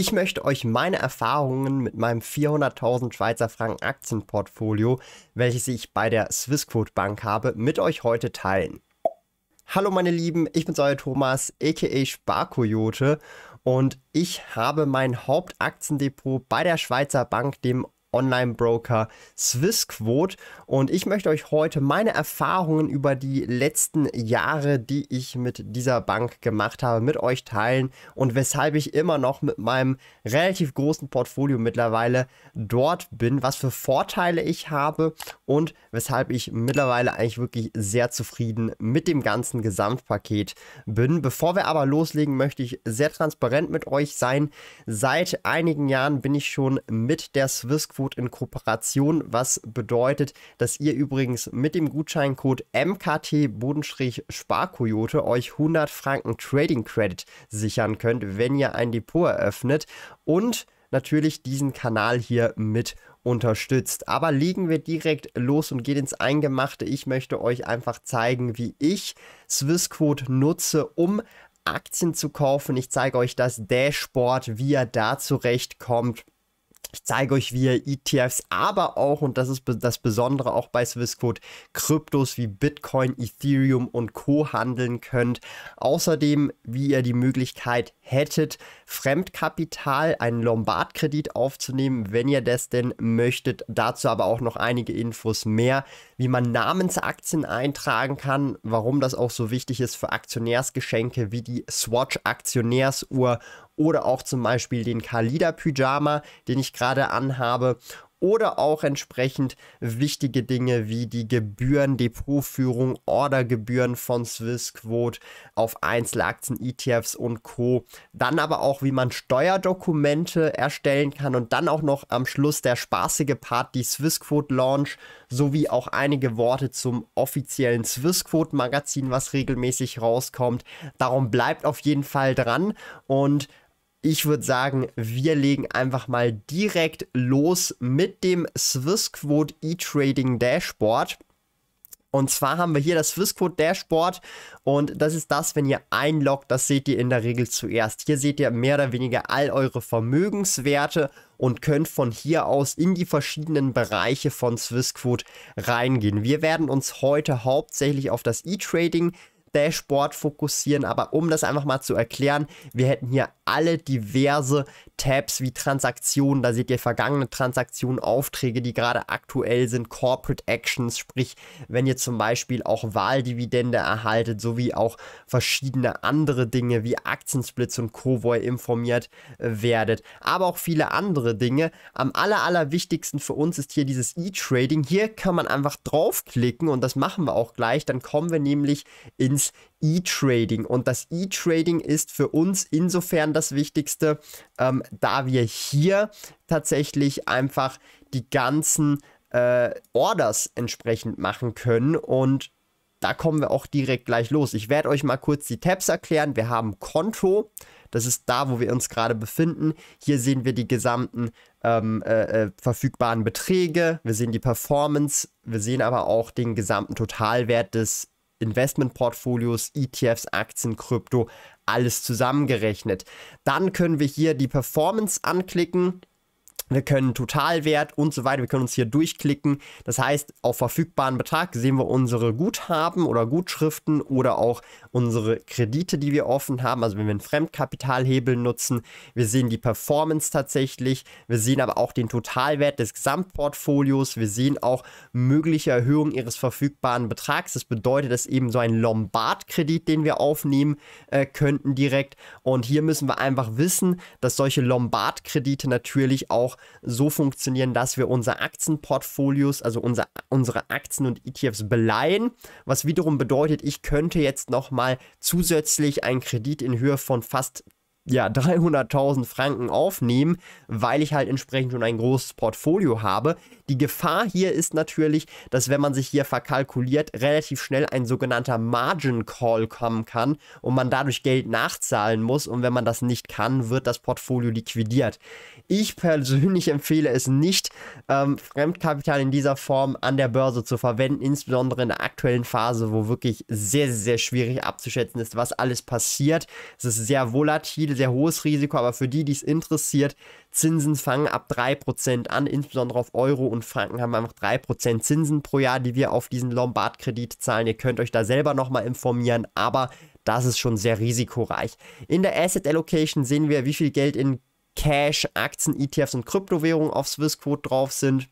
Ich möchte euch meine Erfahrungen mit meinem 400.000 Schweizer Franken Aktienportfolio, welches ich bei der Swissquote Bank habe, mit euch heute teilen. Hallo meine Lieben, ich bin's euer Thomas, aka Sparkoyote und ich habe mein Hauptaktiendepot bei der Schweizer Bank, dem Online-Broker Swissquote. Und ich möchte euch heute meine Erfahrungen über die letzten Jahre, die ich mit dieser Bank gemacht habe, mit euch teilen und weshalb ich immer noch mit meinem relativ großen Portfolio mittlerweile dort bin, was für Vorteile ich habe und weshalb ich mittlerweile eigentlich wirklich sehr zufrieden mit dem ganzen Gesamtpaket bin. Bevor wir aber loslegen, möchte ich sehr transparent mit euch sein. Seit einigen Jahren bin ich schon mit der Swissquote Quote in Kooperation, was bedeutet, dass ihr übrigens mit dem Gutscheincode MKT-Sparkoyote euch 100 Franken Trading Credit sichern könnt, wenn ihr ein Depot eröffnet und natürlich diesen Kanal hier mit unterstützt. Aber legen wir direkt los und gehen ins Eingemachte. Ich möchte euch einfach zeigen, wie ich Swissquote nutze, um Aktien zu kaufen. Ich zeige euch das Dashboard, wie ihr da zurechtkommt. Ich zeige euch, wie ihr ETFs, aber auch, und das ist das Besondere auch bei Swissquote, Kryptos wie Bitcoin, Ethereum und Co. handeln könnt. Außerdem, wie ihr die Möglichkeit hättet, Fremdkapital, einen Lombardkredit aufzunehmen, wenn ihr das denn möchtet. Dazu aber auch noch einige Infos mehr, wie man Namensaktien eintragen kann, warum das auch so wichtig ist für Aktionärsgeschenke wie die Swatch Aktionärsuhr oder auch zum Beispiel den Kalida Pyjama, den ich gerade anhabe oder auch entsprechend wichtige Dinge wie die Gebühren, Depotführung, Ordergebühren von Swissquote auf Einzelaktien, ETFs und Co. Dann aber auch, wie man Steuerdokumente erstellen kann und dann auch noch am Schluss der spaßige Part, die Swissquote Launch, sowie auch einige Worte zum offiziellen Swissquote Magazin, was regelmäßig rauskommt. Darum bleibt auf jeden Fall dran und ich würde sagen, wir legen einfach mal direkt los mit dem Swissquote E-Trading Dashboard. Und zwar haben wir hier das Swissquote Dashboard und das ist das, wenn ihr einloggt, das seht ihr in der Regel zuerst. Hier seht ihr mehr oder weniger all eure Vermögenswerte und könnt von hier aus in die verschiedenen Bereiche von Swissquote reingehen. Wir werden uns heute hauptsächlich auf das E-Trading Dashboard fokussieren. Aber um das einfach mal zu erklären, wir hätten hier alle diverse Tabs wie Transaktionen. Da seht ihr vergangene Transaktionen, Aufträge, die gerade aktuell sind, Corporate Actions, sprich, wenn ihr zum Beispiel auch Wahldividende erhaltet, sowie auch verschiedene andere Dinge wie Aktiensplits und Co., informiert äh, werdet. Aber auch viele andere Dinge. Am aller, aller wichtigsten für uns ist hier dieses E-Trading. Hier kann man einfach draufklicken und das machen wir auch gleich. Dann kommen wir nämlich in ins E-Trading. Und das E-Trading ist für uns insofern das Wichtigste, ähm, da wir hier tatsächlich einfach die ganzen äh, Orders entsprechend machen können und da kommen wir auch direkt gleich los. Ich werde euch mal kurz die Tabs erklären. Wir haben Konto, das ist da, wo wir uns gerade befinden. Hier sehen wir die gesamten ähm, äh, äh verfügbaren Beträge, wir sehen die Performance, wir sehen aber auch den gesamten Totalwert des Investmentportfolios, ETFs, Aktien, Krypto, alles zusammengerechnet. Dann können wir hier die Performance anklicken wir können Totalwert und so weiter, wir können uns hier durchklicken. Das heißt, auf verfügbaren Betrag sehen wir unsere Guthaben oder Gutschriften oder auch unsere Kredite, die wir offen haben. Also wenn wir einen Fremdkapitalhebel nutzen, wir sehen die Performance tatsächlich, wir sehen aber auch den Totalwert des Gesamtportfolios, wir sehen auch mögliche Erhöhungen ihres verfügbaren Betrags. Das bedeutet, dass eben so ein Lombard-Kredit, den wir aufnehmen äh, könnten direkt. Und hier müssen wir einfach wissen, dass solche Lombard-Kredite natürlich auch so funktionieren, dass wir unsere Aktienportfolios, also unser, unsere Aktien und ETFs beleihen, was wiederum bedeutet, ich könnte jetzt nochmal zusätzlich einen Kredit in Höhe von fast ja, 300.000 Franken aufnehmen, weil ich halt entsprechend schon ein großes Portfolio habe. Die Gefahr hier ist natürlich, dass wenn man sich hier verkalkuliert, relativ schnell ein sogenannter Margin Call kommen kann und man dadurch Geld nachzahlen muss und wenn man das nicht kann, wird das Portfolio liquidiert. Ich persönlich empfehle es nicht, ähm, Fremdkapital in dieser Form an der Börse zu verwenden, insbesondere in der aktuellen Phase, wo wirklich sehr, sehr schwierig abzuschätzen ist, was alles passiert. Es ist sehr volatil, sehr hohes Risiko, aber für die, die es interessiert, Zinsen fangen ab 3% an, insbesondere auf Euro und Franken haben wir einfach 3% Zinsen pro Jahr, die wir auf diesen Lombard-Kredit zahlen. Ihr könnt euch da selber nochmal informieren, aber das ist schon sehr risikoreich. In der Asset Allocation sehen wir, wie viel Geld in Cash, Aktien, ETFs und Kryptowährungen auf Swissquote drauf sind.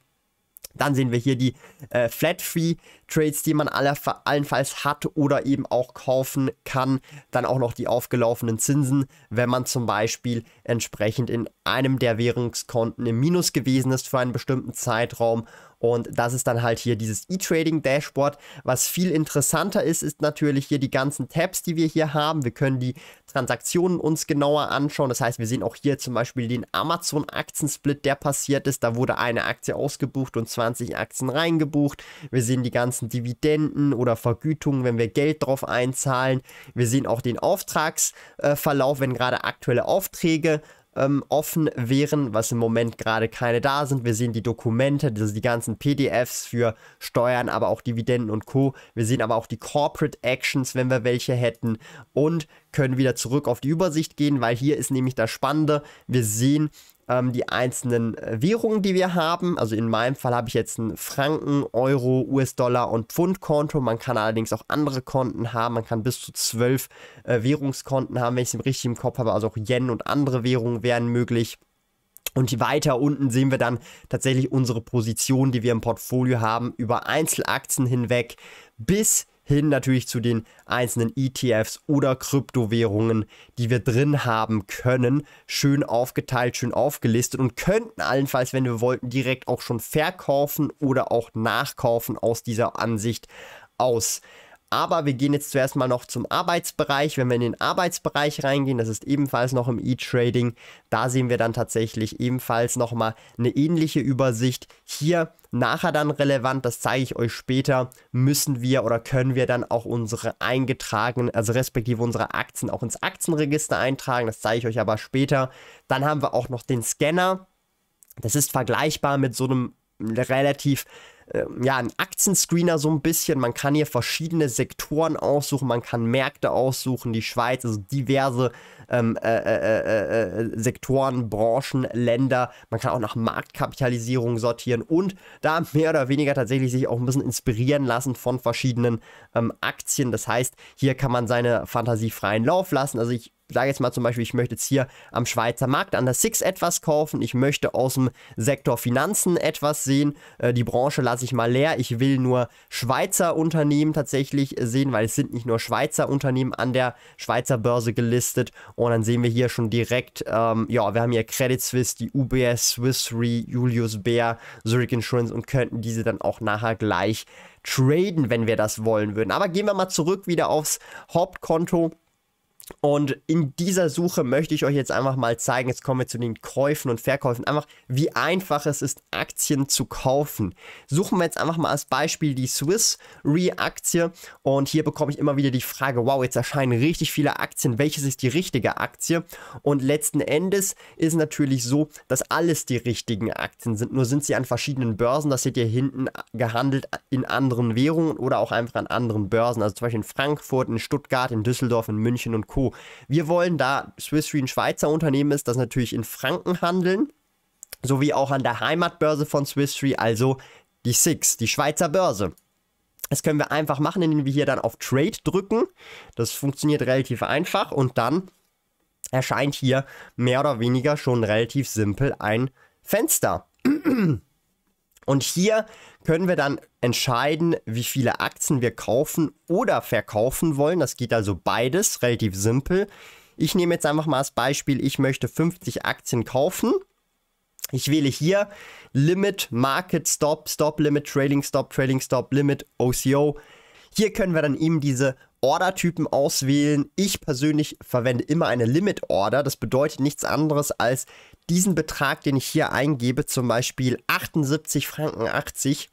Dann sehen wir hier die äh, Flat Fee Trades, die man aller, allenfalls hat oder eben auch kaufen kann. Dann auch noch die aufgelaufenen Zinsen, wenn man zum Beispiel entsprechend in einem der Währungskonten im Minus gewesen ist für einen bestimmten Zeitraum. Und das ist dann halt hier dieses E-Trading Dashboard. Was viel interessanter ist, ist natürlich hier die ganzen Tabs, die wir hier haben. Wir können die Transaktionen uns genauer anschauen. Das heißt, wir sehen auch hier zum Beispiel den amazon aktien split der passiert ist. Da wurde eine Aktie ausgebucht und 20 Aktien reingebucht. Wir sehen die ganzen ganzen Dividenden oder Vergütungen, wenn wir Geld drauf einzahlen. Wir sehen auch den Auftragsverlauf, wenn gerade aktuelle Aufträge ähm, offen wären, was im Moment gerade keine da sind. Wir sehen die Dokumente, also die ganzen PDFs für Steuern, aber auch Dividenden und Co. Wir sehen aber auch die Corporate Actions, wenn wir welche hätten und können wieder zurück auf die Übersicht gehen, weil hier ist nämlich das Spannende. Wir sehen, ähm, die einzelnen äh, Währungen, die wir haben. Also in meinem Fall habe ich jetzt ein Franken, Euro, US-Dollar und Pfund-Konto. Man kann allerdings auch andere Konten haben. Man kann bis zu zwölf äh, Währungskonten haben, wenn ich es richtig im Kopf habe. Also auch Yen und andere Währungen wären möglich. Und weiter unten sehen wir dann tatsächlich unsere Position, die wir im Portfolio haben, über Einzelaktien hinweg bis hin natürlich zu den einzelnen ETFs oder Kryptowährungen, die wir drin haben können. Schön aufgeteilt, schön aufgelistet und könnten allenfalls, wenn wir wollten, direkt auch schon verkaufen oder auch nachkaufen aus dieser Ansicht aus. Aber wir gehen jetzt zuerst mal noch zum Arbeitsbereich. Wenn wir in den Arbeitsbereich reingehen, das ist ebenfalls noch im E-Trading, da sehen wir dann tatsächlich ebenfalls nochmal eine ähnliche Übersicht. Hier nachher dann relevant, das zeige ich euch später, müssen wir oder können wir dann auch unsere eingetragenen, also respektive unsere Aktien auch ins Aktienregister eintragen, das zeige ich euch aber später. Dann haben wir auch noch den Scanner. Das ist vergleichbar mit so einem relativ ähm, ja, ein Aktienscreener so ein bisschen. Man kann hier verschiedene Sektoren aussuchen, man kann Märkte aussuchen, die Schweiz, also diverse ähm, äh äh, äh, äh, äh, Sektoren, Branchen, Länder. Man kann auch nach Marktkapitalisierung sortieren und da mehr oder weniger tatsächlich sich auch ein bisschen inspirieren lassen von verschiedenen ähm, Aktien. Das heißt, hier kann man seine Fantasie freien Lauf lassen. Also ich sage jetzt mal zum Beispiel, ich möchte jetzt hier am Schweizer Markt an der Six etwas kaufen, ich möchte aus dem Sektor Finanzen etwas sehen, äh, die Branche lasse ich mal leer, ich will nur Schweizer Unternehmen tatsächlich sehen, weil es sind nicht nur Schweizer Unternehmen an der Schweizer Börse gelistet und dann sehen wir hier schon direkt, ähm, ja, wir haben hier Credit Suisse, die UBS, Swiss Re, Julius Baer, Zurich Insurance und könnten diese dann auch nachher gleich traden, wenn wir das wollen würden. Aber gehen wir mal zurück wieder aufs Hauptkonto. Und in dieser Suche möchte ich euch jetzt einfach mal zeigen, jetzt kommen wir zu den Käufen und Verkäufen, einfach wie einfach es ist, Aktien zu kaufen. Suchen wir jetzt einfach mal als Beispiel die Swiss Re Aktie und hier bekomme ich immer wieder die Frage, wow, jetzt erscheinen richtig viele Aktien, welches ist die richtige Aktie? Und letzten Endes ist natürlich so, dass alles die richtigen Aktien sind, nur sind sie an verschiedenen Börsen, das seht ihr hinten gehandelt in anderen Währungen oder auch einfach an anderen Börsen, also zum Beispiel in Frankfurt, in Stuttgart, in Düsseldorf, in München und Co Co. Wir wollen, da Swiss Re ein Schweizer Unternehmen ist, das natürlich in Franken handeln, sowie auch an der Heimatbörse von Swiss Re, also die SIX, die Schweizer Börse. Das können wir einfach machen, indem wir hier dann auf Trade drücken. Das funktioniert relativ einfach und dann erscheint hier mehr oder weniger schon relativ simpel ein Fenster. Und hier können wir dann entscheiden, wie viele Aktien wir kaufen oder verkaufen wollen. Das geht also beides, relativ simpel. Ich nehme jetzt einfach mal als Beispiel, ich möchte 50 Aktien kaufen. Ich wähle hier Limit, Market Stop, Stop Limit, Trailing Stop, Trailing Stop, Limit, OCO. Hier können wir dann eben diese Order-Typen auswählen. Ich persönlich verwende immer eine Limit-Order. Das bedeutet nichts anderes, als diesen Betrag, den ich hier eingebe, zum Beispiel 78 Franken 80,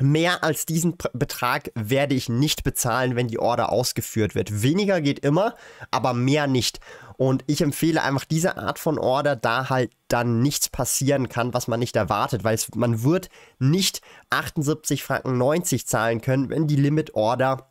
Mehr als diesen Betrag werde ich nicht bezahlen, wenn die Order ausgeführt wird. Weniger geht immer, aber mehr nicht. Und ich empfehle einfach diese Art von Order, da halt dann nichts passieren kann, was man nicht erwartet, weil es, man wird nicht 78 Franken 90 zahlen können, wenn die Limit Order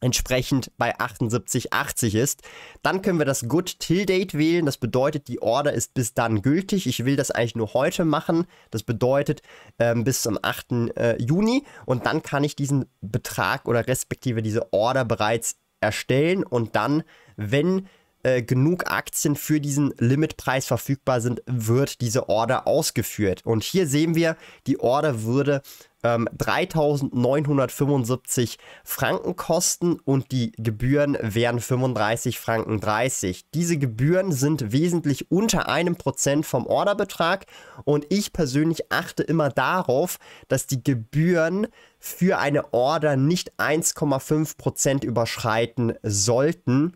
entsprechend bei 78,80 ist. Dann können wir das Good Till Date wählen. Das bedeutet, die Order ist bis dann gültig. Ich will das eigentlich nur heute machen. Das bedeutet ähm, bis zum 8. Äh, Juni. Und dann kann ich diesen Betrag oder respektive diese Order bereits erstellen und dann, wenn äh, genug Aktien für diesen Limitpreis verfügbar sind, wird diese Order ausgeführt. Und hier sehen wir, die Order würde ähm, 3.975 Franken kosten und die Gebühren wären 35 Franken 30. Diese Gebühren sind wesentlich unter einem Prozent vom Orderbetrag und ich persönlich achte immer darauf, dass die Gebühren für eine Order nicht 1,5 Prozent überschreiten sollten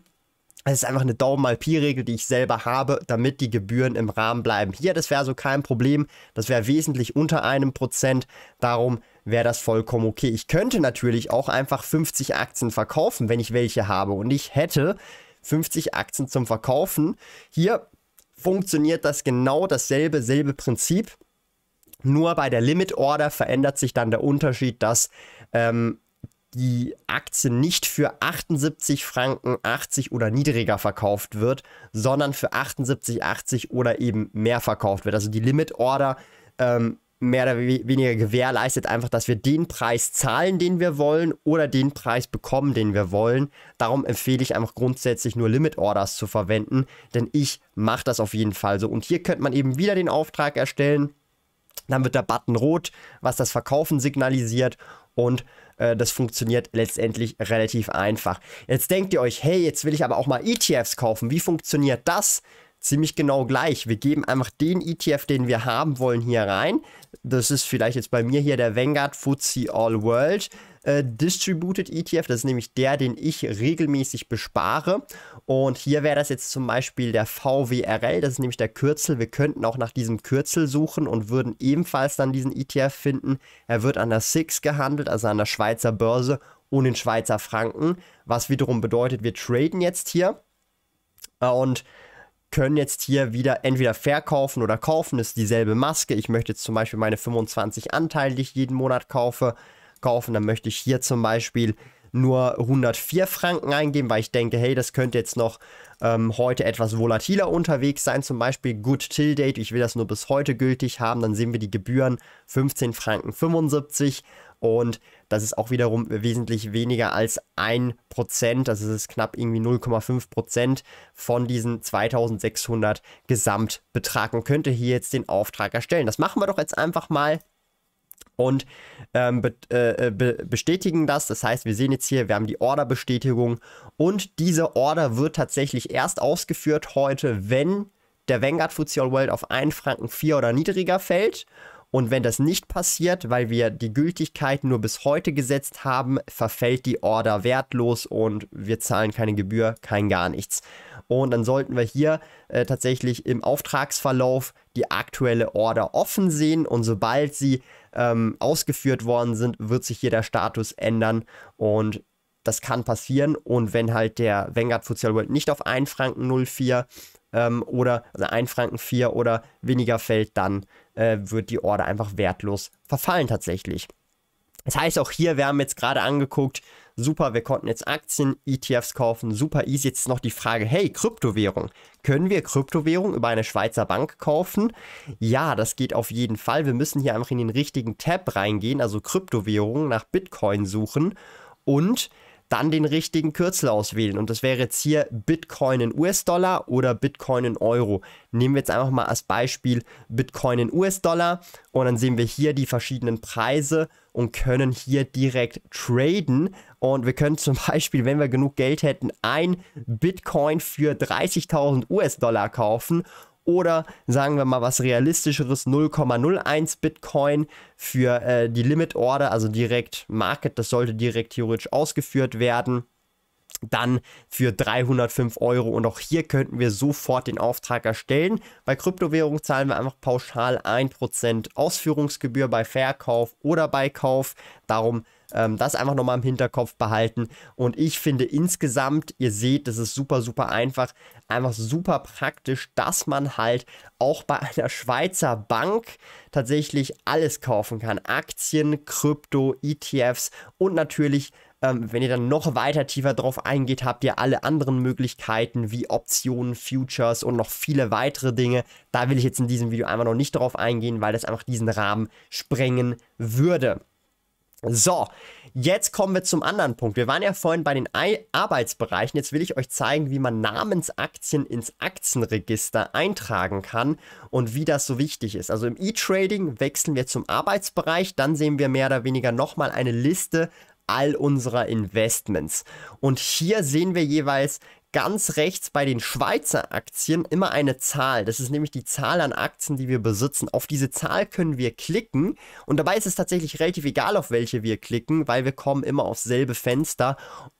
es ist einfach eine Daumen mal Pi-Regel, die ich selber habe, damit die Gebühren im Rahmen bleiben. Hier, das wäre so kein Problem. Das wäre wesentlich unter einem Prozent. Darum wäre das vollkommen okay. Ich könnte natürlich auch einfach 50 Aktien verkaufen, wenn ich welche habe. Und ich hätte 50 Aktien zum Verkaufen. Hier funktioniert das genau dasselbe, selbe Prinzip. Nur bei der Limit Order verändert sich dann der Unterschied, dass ähm, die Aktie nicht für 78 Franken 80 oder niedriger verkauft wird, sondern für 78, 80 oder eben mehr verkauft wird. Also die Limit Order ähm, mehr oder weniger gewährleistet einfach, dass wir den Preis zahlen, den wir wollen oder den Preis bekommen, den wir wollen. Darum empfehle ich einfach grundsätzlich nur Limit Orders zu verwenden, denn ich mache das auf jeden Fall so. Und hier könnte man eben wieder den Auftrag erstellen. Dann wird der Button rot, was das Verkaufen signalisiert und äh, das funktioniert letztendlich relativ einfach. Jetzt denkt ihr euch, hey, jetzt will ich aber auch mal ETFs kaufen. Wie funktioniert das? ziemlich genau gleich. Wir geben einfach den ETF, den wir haben wollen, hier rein. Das ist vielleicht jetzt bei mir hier der Vanguard FTSE All World. Äh, distributed ETF. Das ist nämlich der, den ich regelmäßig bespare. Und hier wäre das jetzt zum Beispiel der VWRL. Das ist nämlich der Kürzel. Wir könnten auch nach diesem Kürzel suchen und würden ebenfalls dann diesen ETF finden. Er wird an der SIX gehandelt, also an der Schweizer Börse und in Schweizer Franken. Was wiederum bedeutet, wir traden jetzt hier. Und können jetzt hier wieder entweder verkaufen oder kaufen, das ist dieselbe Maske. Ich möchte jetzt zum Beispiel meine 25 Anteile, die ich jeden Monat kaufe, kaufen, dann möchte ich hier zum Beispiel nur 104 Franken eingeben, weil ich denke, hey, das könnte jetzt noch ähm, heute etwas volatiler unterwegs sein. Zum Beispiel Good Till Date, ich will das nur bis heute gültig haben. Dann sehen wir die Gebühren 15 Franken 75 und das ist auch wiederum wesentlich weniger als 1%, das also ist knapp irgendwie 0,5% von diesen 2600 Gesamtbetrag und könnte hier jetzt den Auftrag erstellen. Das machen wir doch jetzt einfach mal und ähm, be äh, äh, be bestätigen das. Das heißt, wir sehen jetzt hier, wir haben die Order-Bestätigung und diese Order wird tatsächlich erst ausgeführt heute, wenn der Vanguard FTSE All World auf 1 Franken 4 oder niedriger fällt. Und wenn das nicht passiert, weil wir die Gültigkeit nur bis heute gesetzt haben, verfällt die Order wertlos und wir zahlen keine Gebühr, kein gar nichts. Und dann sollten wir hier äh, tatsächlich im Auftragsverlauf die aktuelle Order offen sehen und sobald sie ähm, ausgeführt worden sind, wird sich hier der Status ändern und das kann passieren. Und wenn halt der Vanguard Futsal World nicht auf 1 Franken 04 ähm, oder also 1 Franken 4 oder weniger fällt, dann äh, wird die Order einfach wertlos verfallen tatsächlich. Das heißt auch hier, wir haben jetzt gerade angeguckt, super, wir konnten jetzt Aktien, ETFs kaufen, super easy. Jetzt ist noch die Frage, hey, Kryptowährung. Können wir Kryptowährung über eine Schweizer Bank kaufen? Ja, das geht auf jeden Fall. Wir müssen hier einfach in den richtigen Tab reingehen, also Kryptowährung nach Bitcoin suchen und dann den richtigen Kürzel auswählen. Und das wäre jetzt hier Bitcoin in US-Dollar oder Bitcoin in Euro. Nehmen wir jetzt einfach mal als Beispiel Bitcoin in US-Dollar und dann sehen wir hier die verschiedenen Preise und können hier direkt traden. Und wir können zum Beispiel, wenn wir genug Geld hätten, ein Bitcoin für 30.000 US-Dollar kaufen oder sagen wir mal was realistischeres 0,01 Bitcoin für äh, die Limit Order, also direkt Market, das sollte direkt theoretisch ausgeführt werden dann für 305 Euro. Und auch hier könnten wir sofort den Auftrag erstellen. Bei Kryptowährung zahlen wir einfach pauschal 1% Ausführungsgebühr bei Verkauf oder bei Kauf. Darum ähm, das einfach nochmal im Hinterkopf behalten. Und ich finde insgesamt, ihr seht, das ist super, super einfach, einfach super praktisch, dass man halt auch bei einer Schweizer Bank tatsächlich alles kaufen kann. Aktien, Krypto, ETFs und natürlich ähm, wenn ihr dann noch weiter tiefer drauf eingeht, habt ihr alle anderen Möglichkeiten wie Optionen, Futures und noch viele weitere Dinge. Da will ich jetzt in diesem Video einfach noch nicht drauf eingehen, weil das einfach diesen Rahmen sprengen würde. So, jetzt kommen wir zum anderen Punkt. Wir waren ja vorhin bei den Arbeitsbereichen. Jetzt will ich euch zeigen, wie man Namensaktien ins Aktienregister eintragen kann und wie das so wichtig ist. Also im E-Trading wechseln wir zum Arbeitsbereich, dann sehen wir mehr oder weniger nochmal eine Liste all unserer Investments. Und hier sehen wir jeweils ganz rechts bei den Schweizer Aktien immer eine Zahl. Das ist nämlich die Zahl an Aktien, die wir besitzen. Auf diese Zahl können wir klicken und dabei ist es tatsächlich relativ egal, auf welche wir klicken, weil wir kommen immer aufs selbe Fenster,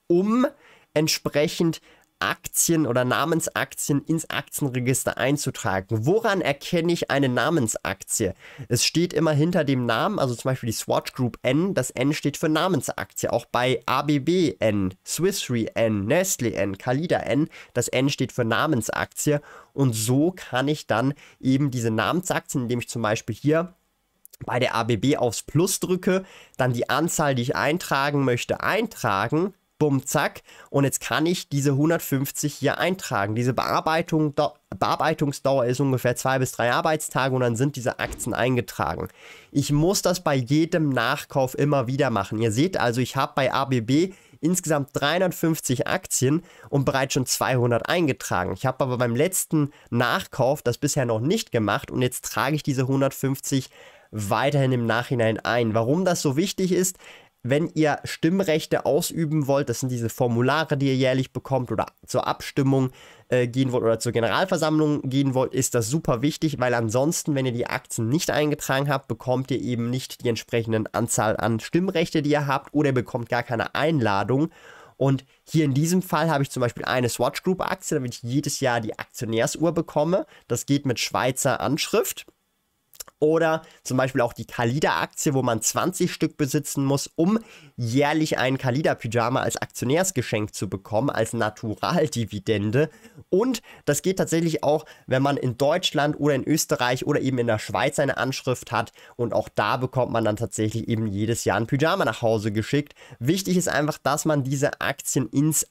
um entsprechend Aktien oder Namensaktien ins Aktienregister einzutragen. Woran erkenne ich eine Namensaktie? Es steht immer hinter dem Namen, also zum Beispiel die Swatch Group N, das N steht für Namensaktie. Auch bei ABB N, Swiss Re N, Nestle N, Kalida N, das N steht für Namensaktie. Und so kann ich dann eben diese Namensaktien, indem ich zum Beispiel hier bei der ABB aufs Plus drücke, dann die Anzahl, die ich eintragen möchte, eintragen bumm, zack. Und jetzt kann ich diese 150 hier eintragen. Diese Bearbeitung, Bearbeitungsdauer ist ungefähr zwei bis drei Arbeitstage und dann sind diese Aktien eingetragen. Ich muss das bei jedem Nachkauf immer wieder machen. Ihr seht also, ich habe bei ABB insgesamt 350 Aktien und bereits schon 200 eingetragen. Ich habe aber beim letzten Nachkauf das bisher noch nicht gemacht und jetzt trage ich diese 150 weiterhin im Nachhinein ein. Warum das so wichtig ist, wenn ihr Stimmrechte ausüben wollt, das sind diese Formulare, die ihr jährlich bekommt oder zur Abstimmung äh, gehen wollt oder zur Generalversammlung gehen wollt, ist das super wichtig, weil ansonsten, wenn ihr die Aktien nicht eingetragen habt, bekommt ihr eben nicht die entsprechenden Anzahl an Stimmrechte, die ihr habt oder ihr bekommt gar keine Einladung. Und hier in diesem Fall habe ich zum Beispiel eine Swatch Group Aktie, damit ich jedes Jahr die Aktionärsuhr bekomme. Das geht mit Schweizer Anschrift. Oder zum Beispiel auch die Kalida-Aktie, wo man 20 Stück besitzen muss, um jährlich einen Kalida-Pyjama als Aktionärsgeschenk zu bekommen, als Naturaldividende. Und das geht tatsächlich auch, wenn man in Deutschland oder in Österreich oder eben in der Schweiz eine Anschrift hat. Und auch da bekommt man dann tatsächlich eben jedes Jahr ein Pyjama nach Hause geschickt. Wichtig ist einfach, dass man diese Aktien ins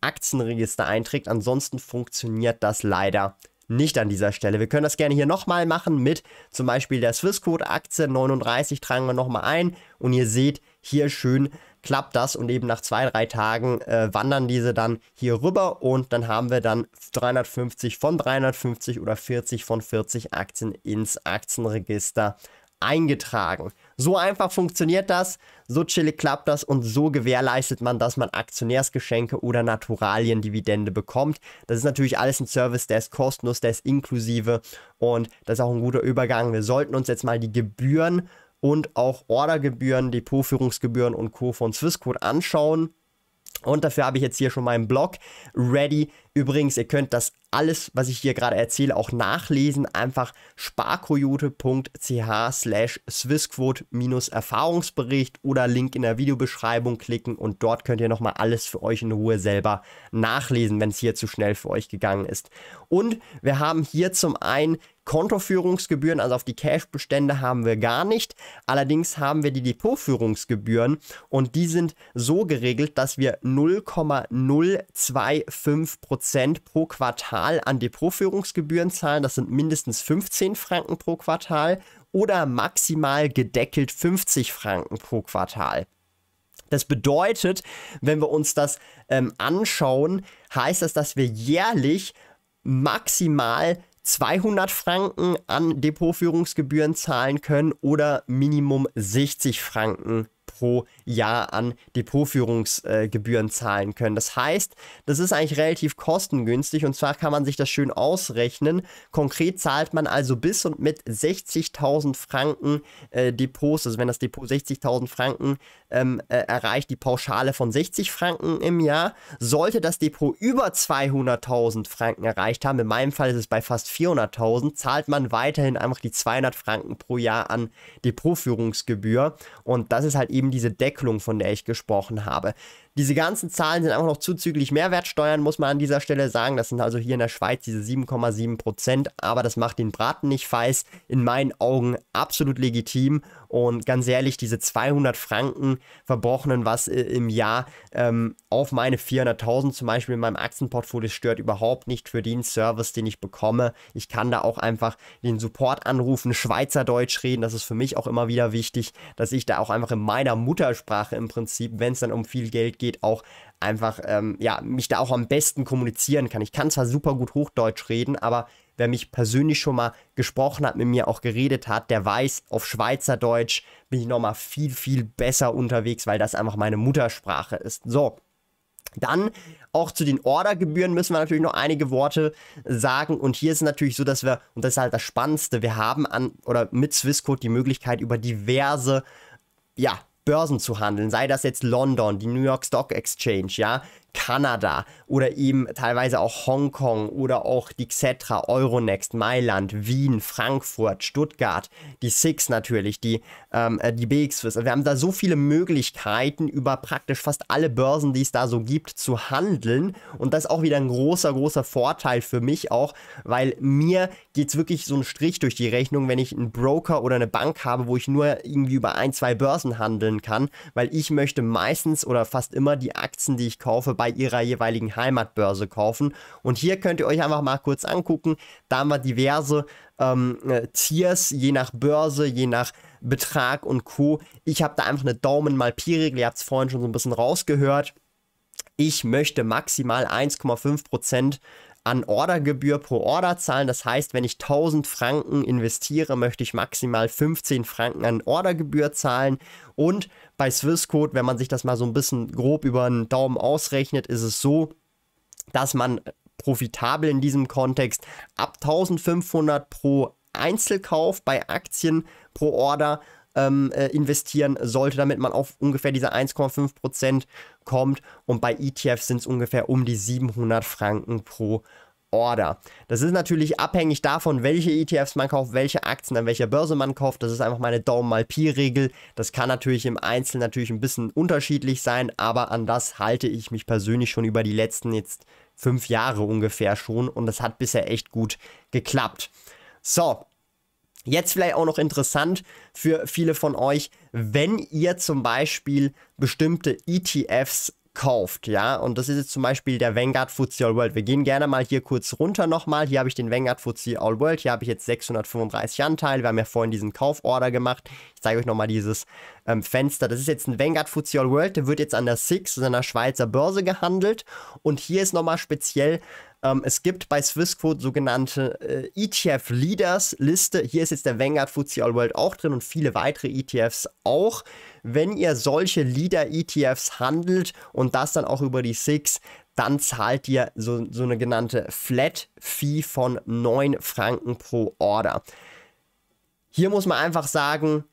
Aktienregister einträgt. Ansonsten funktioniert das leider nicht nicht an dieser Stelle. Wir können das gerne hier nochmal machen mit zum Beispiel der Swissquote-Aktie 39 tragen wir nochmal ein und ihr seht hier schön klappt das und eben nach zwei, drei Tagen äh, wandern diese dann hier rüber und dann haben wir dann 350 von 350 oder 40 von 40 Aktien ins Aktienregister eingetragen. So einfach funktioniert das, so chillig klappt das und so gewährleistet man, dass man Aktionärsgeschenke oder Naturaliendividende bekommt. Das ist natürlich alles ein Service, der ist kostenlos, der ist inklusive und das ist auch ein guter Übergang. Wir sollten uns jetzt mal die Gebühren und auch Ordergebühren, Depotführungsgebühren und Co. von Swissquote anschauen. Und dafür habe ich jetzt hier schon meinen Blog ready. Übrigens, ihr könnt das alles, was ich hier gerade erzähle, auch nachlesen. Einfach sparkoyote.ch slash swissquote-erfahrungsbericht oder Link in der Videobeschreibung klicken und dort könnt ihr nochmal alles für euch in Ruhe selber nachlesen, wenn es hier zu schnell für euch gegangen ist. Und wir haben hier zum einen Kontoführungsgebühren, also auf die Cash-Bestände haben wir gar nicht. Allerdings haben wir die Depotführungsgebühren und die sind so geregelt, dass wir 0,025% pro Quartal an Depotführungsgebühren zahlen. Das sind mindestens 15 Franken pro Quartal oder maximal gedeckelt 50 Franken pro Quartal. Das bedeutet, wenn wir uns das ähm, anschauen, heißt das, dass wir jährlich maximal 200 Franken an Depotführungsgebühren zahlen können oder Minimum 60 Franken pro Jahr an Depotführungsgebühren äh, zahlen können. Das heißt, das ist eigentlich relativ kostengünstig und zwar kann man sich das schön ausrechnen. Konkret zahlt man also bis und mit 60.000 Franken äh, Depots, also wenn das Depot 60.000 Franken ähm, äh, erreicht, die Pauschale von 60 Franken im Jahr. Sollte das Depot über 200.000 Franken erreicht haben, in meinem Fall ist es bei fast 400.000, zahlt man weiterhin einfach die 200 Franken pro Jahr an Depotführungsgebühr und das ist halt eben diese Deckung Entwicklung, von der ich gesprochen habe. Diese ganzen Zahlen sind auch noch zuzüglich Mehrwertsteuern, muss man an dieser Stelle sagen. Das sind also hier in der Schweiz diese 7,7 Prozent, aber das macht den Braten nicht feiß. In meinen Augen absolut legitim und ganz ehrlich, diese 200 Franken verbrochenen, was äh, im Jahr ähm, auf meine 400.000 zum Beispiel in meinem Aktienportfolio stört, überhaupt nicht für den Service, den ich bekomme. Ich kann da auch einfach den Support anrufen, Schweizerdeutsch reden. Das ist für mich auch immer wieder wichtig, dass ich da auch einfach in meiner Muttersprache im Prinzip, wenn es dann um viel Geld geht, geht, auch einfach, ähm, ja, mich da auch am besten kommunizieren kann. Ich kann zwar super gut Hochdeutsch reden, aber wer mich persönlich schon mal gesprochen hat, mit mir auch geredet hat, der weiß, auf Schweizerdeutsch bin ich nochmal viel, viel besser unterwegs, weil das einfach meine Muttersprache ist. So. Dann auch zu den Ordergebühren müssen wir natürlich noch einige Worte sagen. Und hier ist natürlich so, dass wir, und das ist halt das Spannendste, wir haben an oder mit Swissquote die Möglichkeit, über diverse ja, Börsen zu handeln, sei das jetzt London, die New York Stock Exchange, ja, Kanada oder eben teilweise auch Hongkong oder auch die Xetra, Euronext, Mailand, Wien, Frankfurt, Stuttgart, die Six natürlich, die, ähm, äh, die BXFIS. Wir haben da so viele Möglichkeiten über praktisch fast alle Börsen, die es da so gibt, zu handeln. Und das ist auch wieder ein großer, großer Vorteil für mich auch, weil mir geht es wirklich so ein Strich durch die Rechnung, wenn ich einen Broker oder eine Bank habe, wo ich nur irgendwie über ein, zwei Börsen handeln kann, weil ich möchte meistens oder fast immer die Aktien, die ich kaufe, bei ihrer jeweiligen Heimatbörse kaufen. Und hier könnt ihr euch einfach mal kurz angucken. Da haben wir diverse ähm, äh, Tiers, je nach Börse, je nach Betrag und Co. Ich habe da einfach eine Daumen mal Pi-Regel, ihr habt es vorhin schon so ein bisschen rausgehört. Ich möchte maximal 1,5% Prozent an Ordergebühr pro Order zahlen. Das heißt, wenn ich 1000 Franken investiere, möchte ich maximal 15 Franken an Ordergebühr zahlen. Und bei Swissquote, wenn man sich das mal so ein bisschen grob über den Daumen ausrechnet, ist es so, dass man profitabel in diesem Kontext ab 1500 pro Einzelkauf bei Aktien pro Order ähm, äh, investieren sollte, damit man auf ungefähr diese 1,5% kommt. Und bei ETFs sind es ungefähr um die 700 Franken pro Order. Das ist natürlich abhängig davon, welche ETFs man kauft, welche Aktien an welcher Börse man kauft. Das ist einfach meine Daumen mal Pi-Regel. Das kann natürlich im Einzelnen natürlich ein bisschen unterschiedlich sein, aber an das halte ich mich persönlich schon über die letzten jetzt fünf Jahre ungefähr schon und das hat bisher echt gut geklappt. So, Jetzt vielleicht auch noch interessant für viele von euch, wenn ihr zum Beispiel bestimmte ETFs kauft, ja, und das ist jetzt zum Beispiel der Vanguard FTSE All World. Wir gehen gerne mal hier kurz runter nochmal. Hier habe ich den Vanguard FTSE All World, hier habe ich jetzt 635 Anteile. Wir haben ja vorhin diesen Kauforder gemacht. Ich zeige euch nochmal dieses ähm, Fenster. Das ist jetzt ein Vanguard FTSE All World, der wird jetzt an der SIX, also an der Schweizer Börse gehandelt. Und hier ist nochmal speziell ähm, es gibt bei Swissquote sogenannte äh, ETF-Leaders-Liste. Hier ist jetzt der Vanguard FTSE All World auch drin und viele weitere ETFs auch. Wenn ihr solche Leader-ETFs handelt und das dann auch über die SIX, dann zahlt ihr so, so eine genannte Flat-Fee von 9 Franken pro Order. Hier muss man einfach sagen,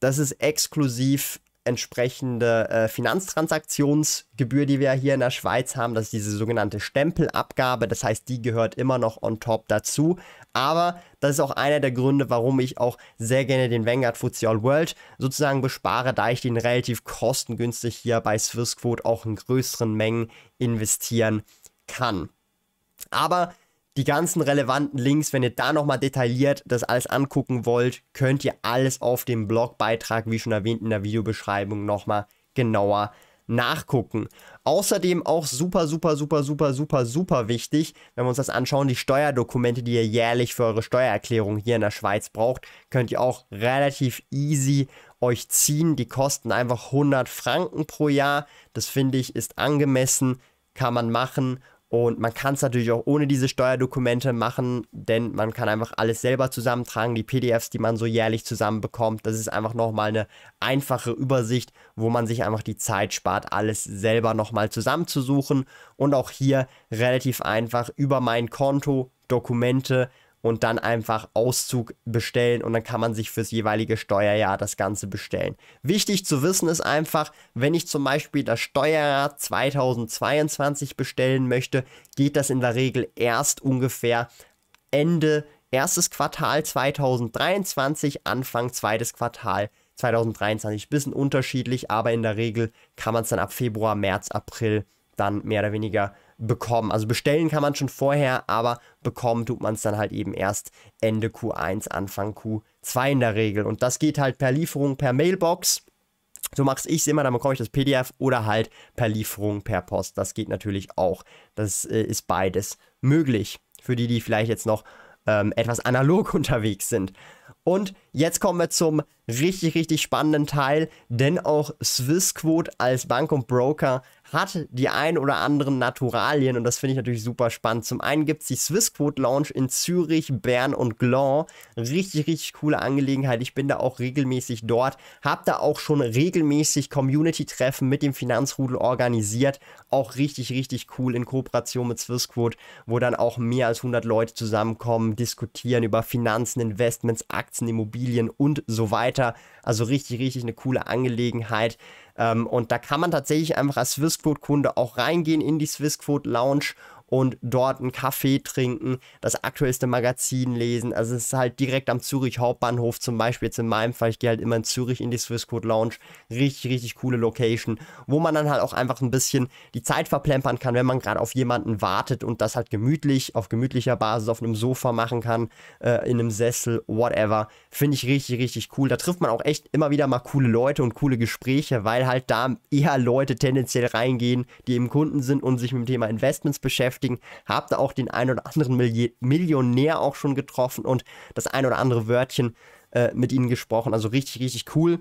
das ist exklusiv entsprechende äh, Finanztransaktionsgebühr, die wir hier in der Schweiz haben. Das ist diese sogenannte Stempelabgabe. Das heißt, die gehört immer noch on top dazu. Aber das ist auch einer der Gründe, warum ich auch sehr gerne den Vanguard FTSE All World sozusagen bespare, da ich den relativ kostengünstig hier bei Swissquote auch in größeren Mengen investieren kann. Aber die ganzen relevanten Links, wenn ihr da nochmal detailliert das alles angucken wollt, könnt ihr alles auf dem Blogbeitrag, wie schon erwähnt in der Videobeschreibung, nochmal genauer nachgucken. Außerdem auch super, super, super, super, super, super wichtig, wenn wir uns das anschauen, die Steuerdokumente, die ihr jährlich für eure Steuererklärung hier in der Schweiz braucht, könnt ihr auch relativ easy euch ziehen. Die kosten einfach 100 Franken pro Jahr. Das finde ich ist angemessen, kann man machen und man kann es natürlich auch ohne diese Steuerdokumente machen, denn man kann einfach alles selber zusammentragen, die PDFs, die man so jährlich zusammenbekommt. Das ist einfach nochmal eine einfache Übersicht, wo man sich einfach die Zeit spart, alles selber nochmal zusammenzusuchen. Und auch hier relativ einfach über mein Konto Dokumente und dann einfach Auszug bestellen und dann kann man sich fürs jeweilige Steuerjahr das Ganze bestellen. Wichtig zu wissen ist einfach, wenn ich zum Beispiel das Steuerjahr 2022 bestellen möchte, geht das in der Regel erst ungefähr Ende erstes Quartal 2023, Anfang zweites Quartal 2023. Bisschen unterschiedlich, aber in der Regel kann man es dann ab Februar, März, April dann mehr oder weniger bestellen bekommen. Also bestellen kann man schon vorher, aber bekommen tut man es dann halt eben erst Ende Q1, Anfang Q2 in der Regel. Und das geht halt per Lieferung, per Mailbox. So mache ich es immer, dann bekomme ich das PDF oder halt per Lieferung, per Post. Das geht natürlich auch. Das äh, ist beides möglich. Für die, die vielleicht jetzt noch ähm, etwas analog unterwegs sind. Und Jetzt kommen wir zum richtig, richtig spannenden Teil, denn auch Swissquote als Bank und Broker hat die ein oder anderen Naturalien und das finde ich natürlich super spannend. Zum einen gibt es die Swissquote Lounge in Zürich, Bern und Glan. Richtig, richtig coole Angelegenheit. Ich bin da auch regelmäßig dort, habe da auch schon regelmäßig Community-Treffen mit dem Finanzrudel organisiert. Auch richtig, richtig cool in Kooperation mit Swissquote, wo dann auch mehr als 100 Leute zusammenkommen, diskutieren über Finanzen, Investments, Aktien, Immobilien. Immobilien und so weiter. Also richtig, richtig eine coole Angelegenheit. Ähm, und da kann man tatsächlich einfach als Swissquote-Kunde auch reingehen in die Swissquote-Lounge und dort einen Kaffee trinken, das aktuellste Magazin lesen. Also es ist halt direkt am Zürich Hauptbahnhof zum Beispiel, jetzt in meinem Fall, ich gehe halt immer in Zürich in die Swissquote Lounge. Richtig, richtig coole Location, wo man dann halt auch einfach ein bisschen die Zeit verplempern kann, wenn man gerade auf jemanden wartet und das halt gemütlich, auf gemütlicher Basis, auf einem Sofa machen kann, äh, in einem Sessel, whatever. Finde ich richtig, richtig cool. Da trifft man auch echt immer wieder mal coole Leute und coole Gespräche, weil halt da eher Leute tendenziell reingehen, die eben Kunden sind und sich mit dem Thema Investments beschäftigen beschäftigen. Hab da auch den ein oder anderen Milli Millionär auch schon getroffen und das ein oder andere Wörtchen äh, mit ihnen gesprochen. Also richtig, richtig cool.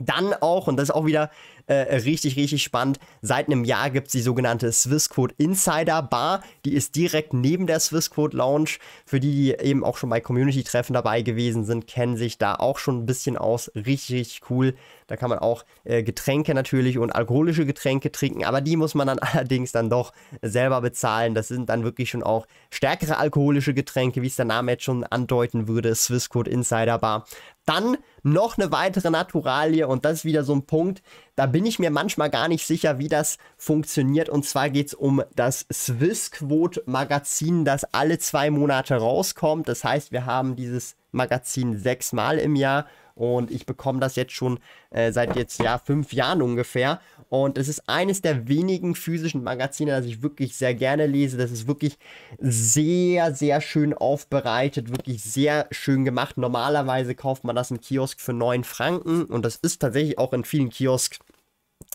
Dann auch, und das ist auch wieder äh, richtig, richtig spannend, seit einem Jahr gibt es die sogenannte Swissquote Insider Bar. Die ist direkt neben der Swissquote Lounge. Für die, die eben auch schon bei Community-Treffen dabei gewesen sind, kennen sich da auch schon ein bisschen aus. Richtig, richtig cool. Da kann man auch äh, Getränke natürlich und alkoholische Getränke trinken, aber die muss man dann allerdings dann doch selber bezahlen. Das sind dann wirklich schon auch stärkere alkoholische Getränke, wie es der Name jetzt schon andeuten würde. Swissquote Insider Bar dann noch eine weitere Naturalie und das ist wieder so ein Punkt, da bin ich mir manchmal gar nicht sicher, wie das funktioniert. Und zwar geht es um das Swissquote Magazin, das alle zwei Monate rauskommt. Das heißt, wir haben dieses Magazin sechsmal im Jahr und ich bekomme das jetzt schon äh, seit jetzt ja fünf Jahren ungefähr. Und es ist eines der wenigen physischen Magazine, das ich wirklich sehr gerne lese. Das ist wirklich sehr, sehr schön aufbereitet, wirklich sehr schön gemacht. Normalerweise kauft man das im Kiosk für 9 Franken und das ist tatsächlich auch in vielen Kiosks.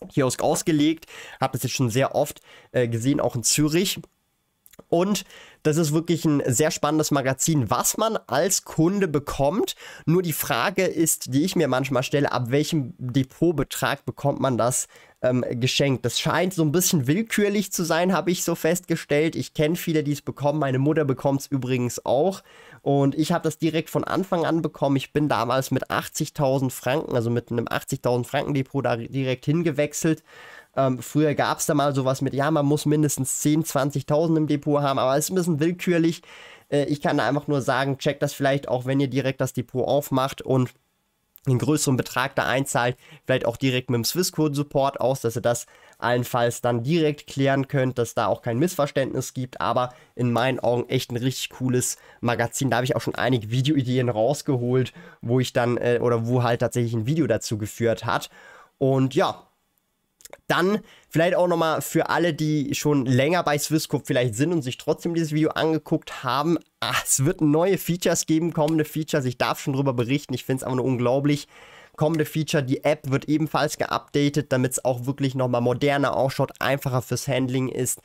Kiosk ausgelegt, habe das jetzt schon sehr oft äh, gesehen, auch in Zürich. Und das ist wirklich ein sehr spannendes Magazin, was man als Kunde bekommt. Nur die Frage ist, die ich mir manchmal stelle, ab welchem Depotbetrag bekommt man das ähm, geschenkt? Das scheint so ein bisschen willkürlich zu sein, habe ich so festgestellt. Ich kenne viele, die es bekommen. Meine Mutter bekommt es übrigens auch. Und ich habe das direkt von Anfang an bekommen. Ich bin damals mit 80.000 Franken, also mit einem 80.000 Franken Depot da direkt hingewechselt. Ähm, früher gab es da mal sowas mit, ja, man muss mindestens 10, 20.000 im Depot haben, aber es ist ein bisschen willkürlich. Äh, ich kann da einfach nur sagen, checkt das vielleicht auch, wenn ihr direkt das Depot aufmacht und einen größeren Betrag da einzahlt, vielleicht auch direkt mit dem Swissquote-Support aus, dass ihr das allenfalls dann direkt klären könnt, dass da auch kein Missverständnis gibt, aber in meinen Augen echt ein richtig cooles Magazin. Da habe ich auch schon einige Videoideen rausgeholt, wo ich dann äh, oder wo halt tatsächlich ein Video dazu geführt hat. Und ja, dann vielleicht auch nochmal für alle, die schon länger bei Swisscom vielleicht sind und sich trotzdem dieses Video angeguckt haben. Ach, es wird neue Features geben, kommende Features. Ich darf schon drüber berichten. Ich finde es aber nur unglaublich. Kommende Feature, die App wird ebenfalls geupdatet, damit es auch wirklich nochmal moderner ausschaut, einfacher fürs Handling ist.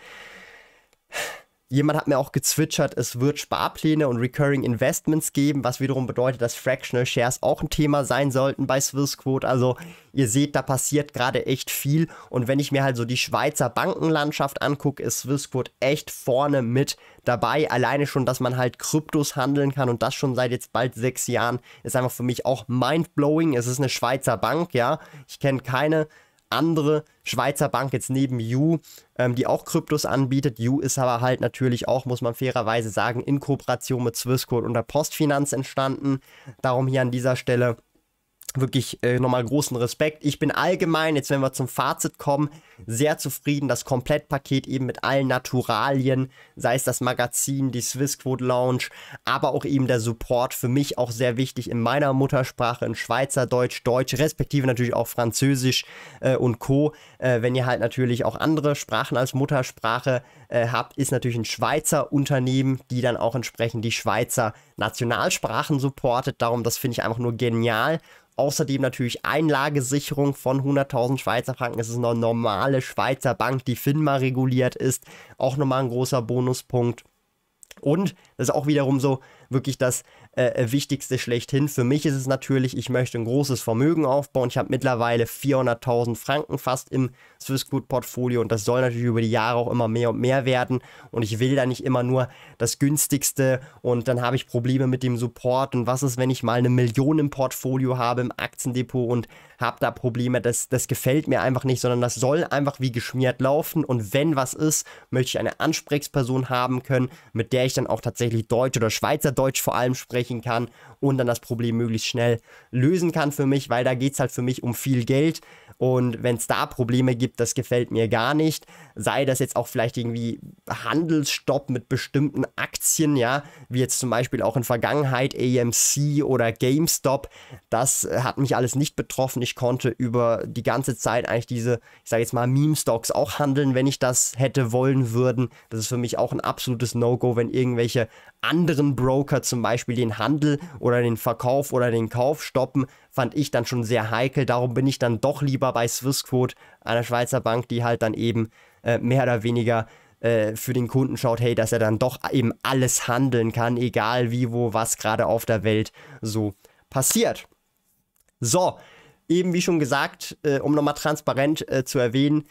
Jemand hat mir auch gezwitschert, es wird Sparpläne und Recurring Investments geben, was wiederum bedeutet, dass Fractional Shares auch ein Thema sein sollten bei Swissquote. Also ihr seht, da passiert gerade echt viel. Und wenn ich mir halt so die Schweizer Bankenlandschaft angucke, ist Swissquote echt vorne mit dabei. Alleine schon, dass man halt Kryptos handeln kann und das schon seit jetzt bald sechs Jahren, ist einfach für mich auch mindblowing. Es ist eine Schweizer Bank, ja. Ich kenne keine andere Schweizer Bank jetzt neben U, ähm, die auch Kryptos anbietet. U ist aber halt natürlich auch, muss man fairerweise sagen, in Kooperation mit Swissquote und der Postfinanz entstanden. Darum hier an dieser Stelle wirklich äh, nochmal großen Respekt. Ich bin allgemein, jetzt wenn wir zum Fazit kommen, sehr zufrieden. Das Komplettpaket eben mit allen Naturalien, sei es das Magazin, die Swissquote Lounge, aber auch eben der Support für mich auch sehr wichtig in meiner Muttersprache, in Schweizerdeutsch, Deutsch, respektive natürlich auch Französisch äh, und Co. Äh, wenn ihr halt natürlich auch andere Sprachen als Muttersprache äh, habt, ist natürlich ein Schweizer Unternehmen, die dann auch entsprechend die Schweizer Nationalsprachen supportet. Darum, das finde ich einfach nur genial Außerdem natürlich Einlagesicherung von 100.000 Schweizer Franken. Es ist eine normale Schweizer Bank, die FINMA reguliert ist. Auch nochmal ein großer Bonuspunkt. Und das ist auch wiederum so wirklich das äh, äh, Wichtigste schlechthin. Für mich ist es natürlich, ich möchte ein großes Vermögen aufbauen. Ich habe mittlerweile 400.000 Franken fast im Swissquote-Portfolio und das soll natürlich über die Jahre auch immer mehr und mehr werden. Und ich will da nicht immer nur das günstigste und dann habe ich Probleme mit dem Support. Und was ist, wenn ich mal eine Million im Portfolio habe im Aktiendepot und habe da Probleme? Das, das gefällt mir einfach nicht, sondern das soll einfach wie geschmiert laufen. Und wenn was ist, möchte ich eine Ansprechperson haben können, mit der ich dann auch tatsächlich Deutsch oder Schweizerdeutsch vor allem spreche ansprechen kann und dann das Problem möglichst schnell lösen kann für mich, weil da geht es halt für mich um viel Geld. Und wenn es da Probleme gibt, das gefällt mir gar nicht. Sei das jetzt auch vielleicht irgendwie Handelsstopp mit bestimmten Aktien, ja, wie jetzt zum Beispiel auch in Vergangenheit AMC oder GameStop. Das hat mich alles nicht betroffen. Ich konnte über die ganze Zeit eigentlich diese, ich sage jetzt mal, Meme-Stocks auch handeln, wenn ich das hätte wollen würden. Das ist für mich auch ein absolutes No-Go, wenn irgendwelche anderen Broker zum Beispiel den den Handel oder den Verkauf oder den Kauf stoppen, fand ich dann schon sehr heikel. Darum bin ich dann doch lieber bei Swissquote, einer Schweizer Bank, die halt dann eben äh, mehr oder weniger äh, für den Kunden schaut, hey, dass er dann doch eben alles handeln kann, egal wie, wo, was gerade auf der Welt so passiert. So, eben wie schon gesagt, äh, um nochmal transparent äh, zu erwähnen,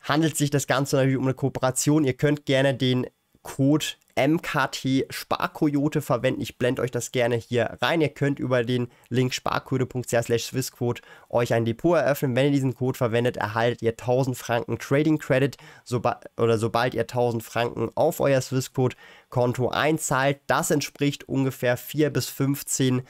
handelt sich das Ganze natürlich um eine Kooperation. Ihr könnt gerne den Code MKT Sparcoyote verwenden. Ich blende euch das gerne hier rein. Ihr könnt über den Link sparcoyote.ch/swissquote euch ein Depot eröffnen. Wenn ihr diesen Code verwendet, erhaltet ihr 1000 Franken Trading Credit soba oder sobald ihr 1000 Franken auf euer Swissquote Konto einzahlt. Das entspricht ungefähr 4 bis 15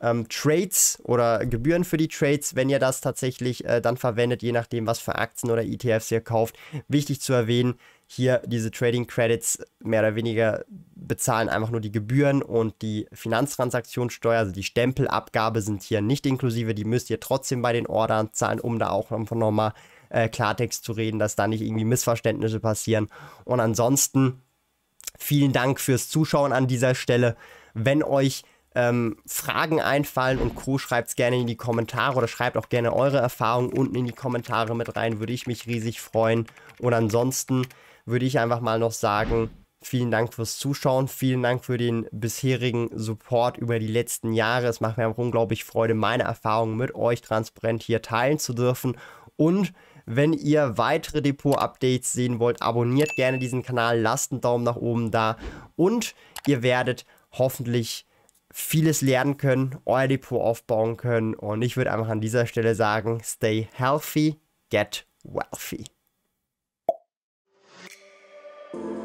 ähm, Trades oder Gebühren für die Trades, wenn ihr das tatsächlich äh, dann verwendet, je nachdem, was für Aktien oder ETFs ihr kauft. Wichtig zu erwähnen, hier diese Trading Credits mehr oder weniger bezahlen einfach nur die Gebühren und die Finanztransaktionssteuer, also die Stempelabgabe sind hier nicht inklusive, die müsst ihr trotzdem bei den Ordern zahlen, um da auch nochmal äh, Klartext zu reden, dass da nicht irgendwie Missverständnisse passieren. Und ansonsten vielen Dank fürs Zuschauen an dieser Stelle. Wenn euch ähm, Fragen einfallen und Co. schreibt es gerne in die Kommentare oder schreibt auch gerne eure Erfahrungen unten in die Kommentare mit rein, würde ich mich riesig freuen. Und ansonsten würde ich einfach mal noch sagen, vielen Dank fürs Zuschauen, vielen Dank für den bisherigen Support über die letzten Jahre. Es macht mir einfach unglaublich Freude, meine Erfahrungen mit euch transparent hier teilen zu dürfen und wenn ihr weitere Depot-Updates sehen wollt, abonniert gerne diesen Kanal, lasst einen Daumen nach oben da und ihr werdet hoffentlich vieles lernen können, euer Depot aufbauen können. Und ich würde einfach an dieser Stelle sagen, stay healthy, get wealthy. you